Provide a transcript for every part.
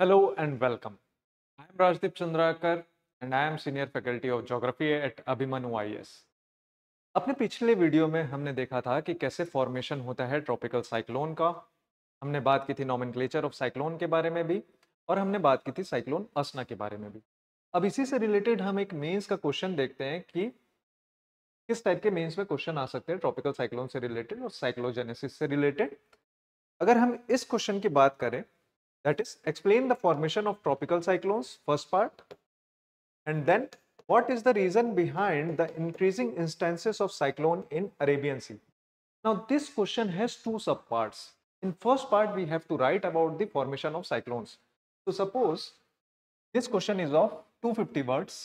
Hello and welcome. I am Rajdeep Chandrakar and I am Senior Faculty of Geography at Abhimanyu IAS. अपने पिछले video में हमने देखा था कि कैसे फॉर्मेशन होता है ट्रॉपिकल साइक्लोन का हमने बात की थी नॉमिनक्लेचर ऑफ साइक्लोन के बारे में भी और हमने बात की थी साइक्लोन असना के बारे में भी अब इसी से रिलेटेड हम एक मेंस का क्वेश्चन देखते हैं कि किस टाइप के मेंस में क्वेश्चन आ सकते हैं ट्रॉपिकल साइक्लोन से रिलेटेड और साइक्लोजेनेसिस से रिलेटेड अगर हम इस क्वेश्चन की बात करें That is, explain the formation of tropical cyclones, first part. And then, what is the reason behind the increasing instances of cyclone in Arabian Sea? Now, this question has two subparts. In first part, we have to write about the formation of cyclones. So, suppose this question is of 250 words.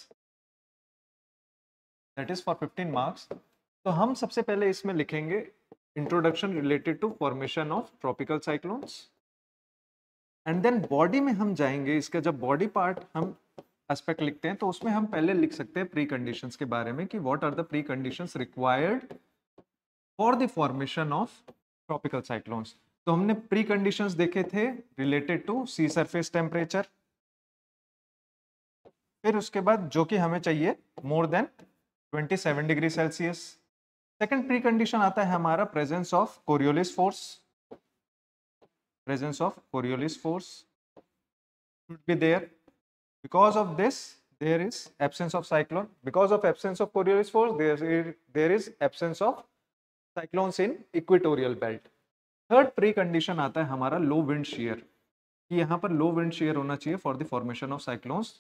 That is for 15 marks. So हम सबसे पहले इसमें लिखेंगे introduction related to formation of tropical and then body में हम जाएंगे इसके जब बॉडी पार्ट हम एस्पेक्ट लिखते हैं तो उसमें हम पहले लिख सकते हैं प्री कंडीशन के बारे में कि what are the pre condition required for the formation of tropical cyclones तो हमने प्री कंडीशन देखे थे related to sea surface temperature फिर उसके बाद जो कि हमें चाहिए more than 27 degree Celsius second pre condition आता है हमारा presence of Coriolis force presence of Coriolis force should be there. Because of this, there is absence of cyclone. Because of absence of Coriolis force, there is, there is absence of cyclones in equatorial belt. third precondition aata hai hamara low wind shear ki yahan par low wind shear hona chahiye for the formation of cyclones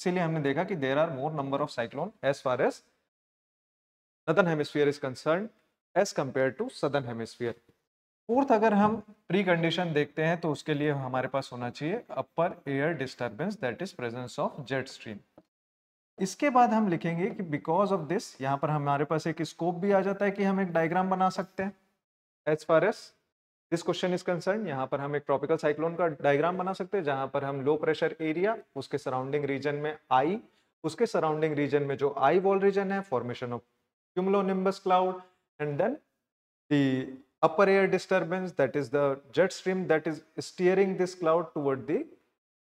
isliye humne dekha ki there are more number of cyclone as far as northern hemisphere is concerned as compared to southern hemisphere fourth अगर हम pre condition देखते हैं तो उसके लिए हमारे पास होना चाहिए upper air disturbance that is presence of jet stream इसके बाद हम लिखेंगे कि बिकॉज ऑफ दिस यहाँ पर हमारे पास एक स्कोप भी आ जाता है कि हम एक डायग्राम बना सकते हैं as far as this question is concern यहाँ पर हम एक ट्रॉपिकल साइक्लोन का डायग्राम बना सकते हैं जहाँ पर हम लो प्रेशर एरिया उसके सराउंडिंग रीजन में आई उसके सराउंडिंग रीजन में जो आई वॉल रीजन है formation of cumulo cloud and then the upper air disturbance that is the jet stream that is steering this cloud toward the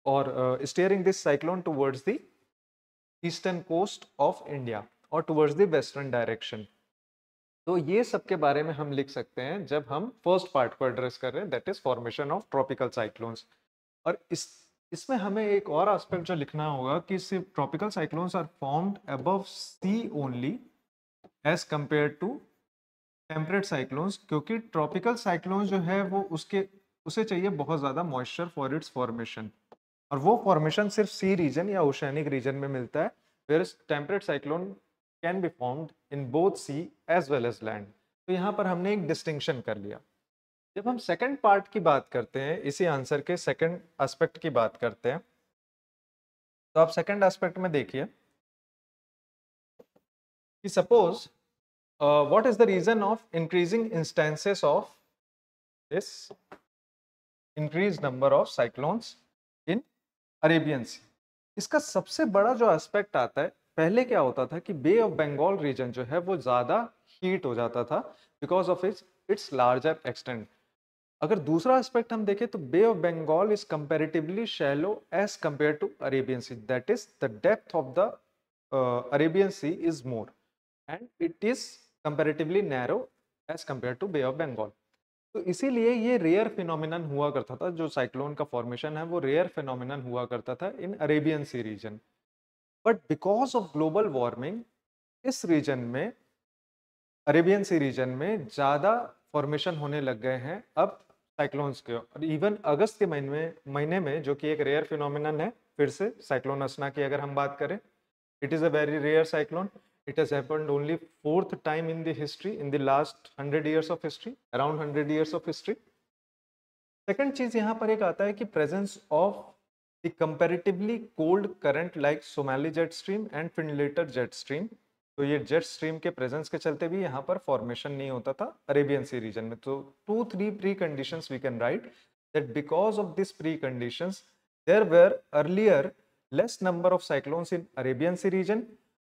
or uh, steering this cyclone towards the eastern coast of India और towards the western direction तो ये सब के बारे में हम लिख सकते हैं जब हम फर्स्ट पार्ट को एड्रेस कर रहे हैं that is formation of tropical cyclones और इस इसमें हमें एक और एस्पेक्ट जो लिखना होगा कि सिर्फ tropical cyclones are formed above sea only as compare to temperate cyclones क्योंकि ट्रॉपिकल साइक्लोन्स जो है वो उसके उसे चाहिए बहुत ज़्यादा मॉइस्चर फॉर इट्स फॉर्मेशन और वो फॉर्मेशन सिर्फ सी रीजन या ओशैनिक रीजन में मिलता है where temperate cyclone can be formed in both sea as well as land तो यहाँ पर हमने एक डिस्टिंक्शन कर लिया जब हम सेकेंड पार्ट की बात करते हैं इसी आंसर के सेकेंड एस्पेक्ट की बात करते हैं तो आप सेकेंड एस्पेक्ट में देखिए कि suppose uh, what is the reason of increasing instances of this increased number of cyclones in Arabian Sea इसका सबसे बड़ा जो एस्पेक्ट आता है पहले क्या होता था कि बे ऑफ बंगाल रीजन जो है वो ज़्यादा हीट हो जाता था because of its its larger extend अगर दूसरा एस्पेक्ट हम देखें तो Bay of Bengal is comparatively shallow as compare to Arabian Sea that is the depth of the Arabian Sea is more and it is comparatively narrow as compare to Bay of Bengal तो इसीलिए ये rare phenomenon हुआ करता था जो cyclone का formation है वो रेयर फिनोमिनन हुआ करता था in Arabian Sea region but because of global warming इस रीजन में अरेबियन सी रीजन में ज़्यादा फॉर्मेशन होने लग गए हैं अब साइक्लोन्स के और इवन अगस्त के महीने महीने में जो कि एक रेयर फिनोमिनन है फिर से साइक्लोन असना की अगर हम बात करें it is a very rare cyclone it has happened only fourth time in the history in the last 100 years of history around 100 years of history second चीज यहाँ पर एक आता है कि presence of the comparatively cold current like Somali jet stream and Findlater jet stream तो ये jet stream के प्रेजेंस के चलते भी यहाँ पर फॉर्मेशन नहीं होता था अरेबियन सी रीजन में तो two three pre condition we can write that because of this pre condition there were earlier less number of cyclones in Arabian Sea region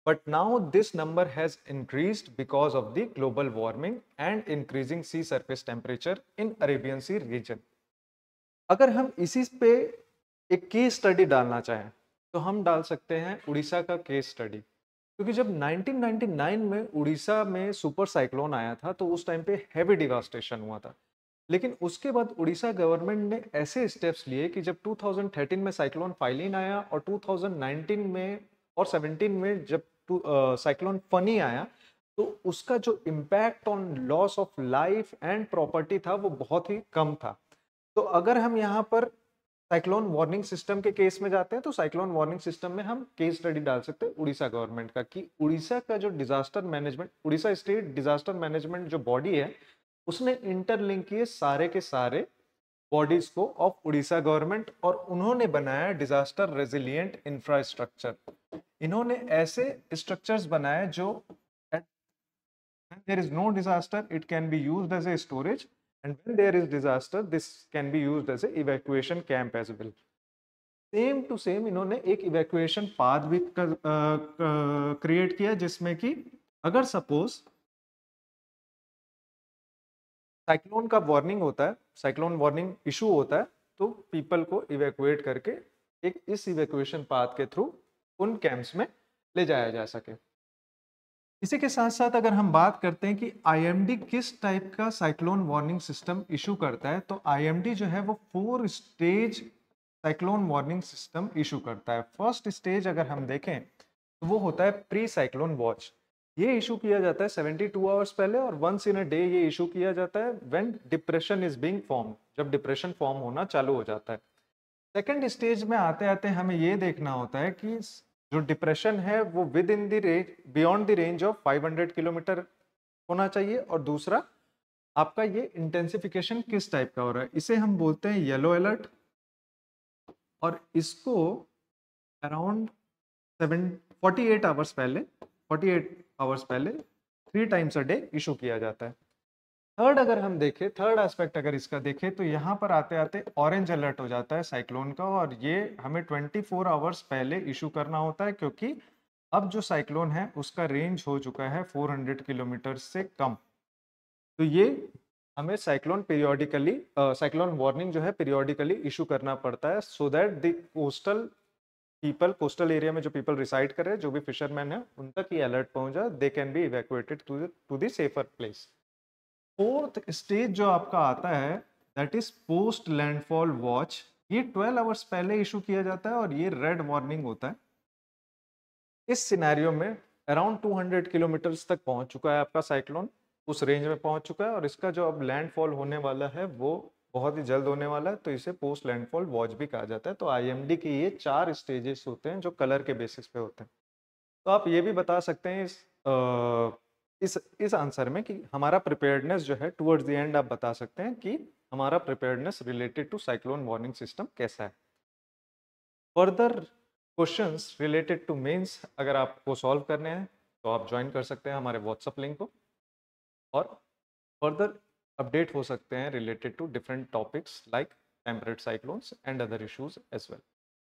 But now this number has increased because of the global warming and increasing sea surface temperature in arabian sea region. agar hum isi pe ek case study dalna chahe to hum dal sakte hain odisha ka case study क्योंकि जब 1999 में उड़ीसा में super cyclone आया था तो उस time पे heavy devastation हुआ था लेकिन उसके बाद उड़ीसा गवर्नमेंट ने ऐसे स्टेप्स लिए कि जब 2013 में साइक्लोन फाइलिन आया और 2019 में और 17 में जब साइक्लोन फनी uh, आया तो उसका जो impact on loss of life and property था वो बहुत ही कम था तो अगर हम यहाँ पर साइक्लोन वार्निंग सिस्टम के केस में जाते हैं तो साइक्लोन वार्निंग सिस्टम में हम केस स्टडी डाल सकते हैं उड़ीसा गवर्नमेंट का कि उड़ीसा का जो disaster management Orissa state disaster management जो बॉडी है उसने इंटरलिंक किए सारे के सारे बॉडीज को ऑफ उड़ीसा गवर्नमेंट और उन्होंने बनाया डिजास्टर रेजिलियंट इंफ्रास्ट्रक्चर इन्होंने ऐसे स्ट्रक्चर्स बनाए जो there is no disaster it can be use as a storage and when there is disaster this can be use as evacuation camp as well same to same इन्होंने एक evacuation path भी create किया जिसमें कि अगर suppose cyclone का warning होता है साइक्लोन वार्निंग इशू होता है तो पीपल को इवेक्यूएट करके एक इस इवेक्यूएशन पाथ के थ्रू उन कैंप्स में ले जाया जा सके इसी के साथ साथ अगर हम बात करते हैं कि आईएमडी किस टाइप का साइक्लोन वार्निंग सिस्टम इशू करता है तो आईएमडी जो है वो four stage cyclone warning system issue करता है फर्स्ट स्टेज अगर हम देखें तो वो होता है प्री साइक्लोन वॉच ये इशू किया जाता है 72 आवर्स पहले और वंस इन अ डे ये इशू किया जाता है when depression is being form जब डिप्रेशन फॉर्म होना चालू हो जाता है सेकेंड स्टेज में आते आते हमें ये देखना होता है कि जो डिप्रेशन है वो within the range beyond the range of 500 kilometre होना चाहिए और दूसरा आपका ये इंटेंसिफिकेशन किस टाइप का हो रहा है इसे हम बोलते हैं येलो अलर्ट और इसको around seven forty eight hours पहले फोर्टी एट आवर्स पहले three times a day issue किया जाता है थर्ड अगर हम देखें थर्ड एस्पेक्ट अगर इसका देखें तो यहाँ पर आते आते ऑरेंज अलर्ट हो जाता है साइक्लोन का और ये हमें 24 आवर्स पहले इशू करना होता है क्योंकि अब जो साइक्लोन है उसका रेंज हो चुका है 400 किलोमीटर से कम तो ये हमें साइक्लोन पीरियोडिकली साइक्लोन वार्निंग जो है पीरियोडिकली इशू करना पड़ता है so that the coastal people coastal area में जो पीपल रिसाइड करे जो भी फिशरमैन है उन तक ये अलर्ट पहुंचा they can be evacuated to the safer place fourth stage जो आपका आता है that is post landfall watch ये 12 आवर्स पहले इशू किया जाता है और ये रेड वार्निंग होता है इस सिनेरियो में अराउंड 200 किलोमीटर तक पहुंच चुका है आपका साइक्लोन उस रेंज में पहुंच चुका है और इसका जो अब लैंडफॉल होने वाला है वो बहुत ही जल्द होने वाला है तो इसे पोस्ट लैंडफॉल वॉच भी कहा जाता है तो डी के ये चार स्टेजेस होते हैं जो कलर के बेसिस पे होते हैं तो आप ये भी बता सकते हैं इस आ, इस इस आंसर में कि हमारा प्रिपेयर्डनेस जो है टुवर्ड्स द एंड आप बता सकते हैं कि हमारा preparedness related to cyclone warning system कैसा है further questions related to mains अगर आपको सॉल्व करने हैं तो आप ज्वाइन कर सकते हैं हमारे व्हाट्सअप लिंक को और फर्दर अपडेट हो सकते हैं related to different topics like temperate cyclones and other issues as well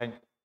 thank you